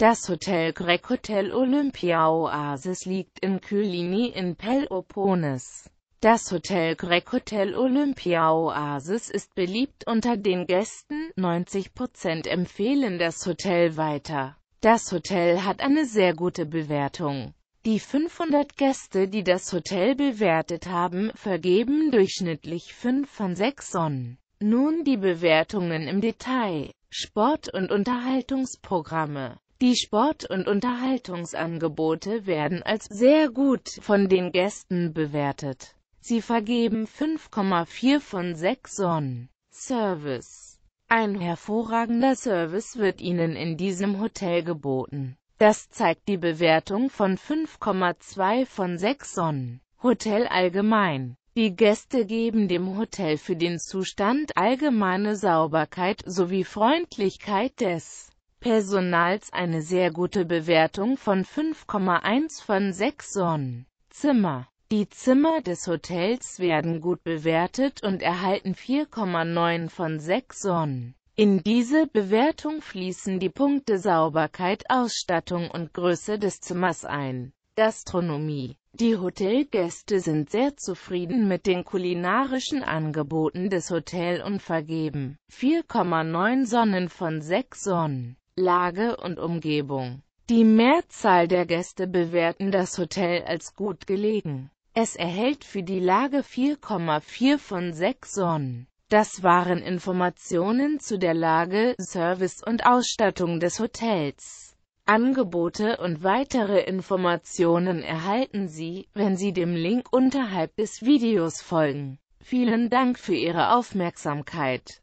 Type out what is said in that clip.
Das Hotel Greg Hotel Olympia Oasis liegt in Kylini in Peloponnes. Das Hotel Greg Hotel Olympia Oasis ist beliebt unter den Gästen, 90% empfehlen das Hotel weiter. Das Hotel hat eine sehr gute Bewertung. Die 500 Gäste, die das Hotel bewertet haben, vergeben durchschnittlich 5 von 6 Sonnen. Nun die Bewertungen im Detail. Sport- und Unterhaltungsprogramme die Sport- und Unterhaltungsangebote werden als sehr gut von den Gästen bewertet. Sie vergeben 5,4 von 6 Sonnen. Service Ein hervorragender Service wird Ihnen in diesem Hotel geboten. Das zeigt die Bewertung von 5,2 von 6 Sonnen. Hotel allgemein die Gäste geben dem Hotel für den Zustand allgemeine Sauberkeit sowie Freundlichkeit des Personals eine sehr gute Bewertung von 5,1 von 6 Sonnen. Zimmer Die Zimmer des Hotels werden gut bewertet und erhalten 4,9 von 6 Sonnen. In diese Bewertung fließen die Punkte Sauberkeit, Ausstattung und Größe des Zimmers ein. Gastronomie Die Hotelgäste sind sehr zufrieden mit den kulinarischen Angeboten des Hotels und vergeben 4,9 Sonnen von 6 Sonnen. Lage und Umgebung. Die Mehrzahl der Gäste bewerten das Hotel als gut gelegen. Es erhält für die Lage 4,4 von 6 Sonnen. Das waren Informationen zu der Lage, Service und Ausstattung des Hotels. Angebote und weitere Informationen erhalten Sie, wenn Sie dem Link unterhalb des Videos folgen. Vielen Dank für Ihre Aufmerksamkeit.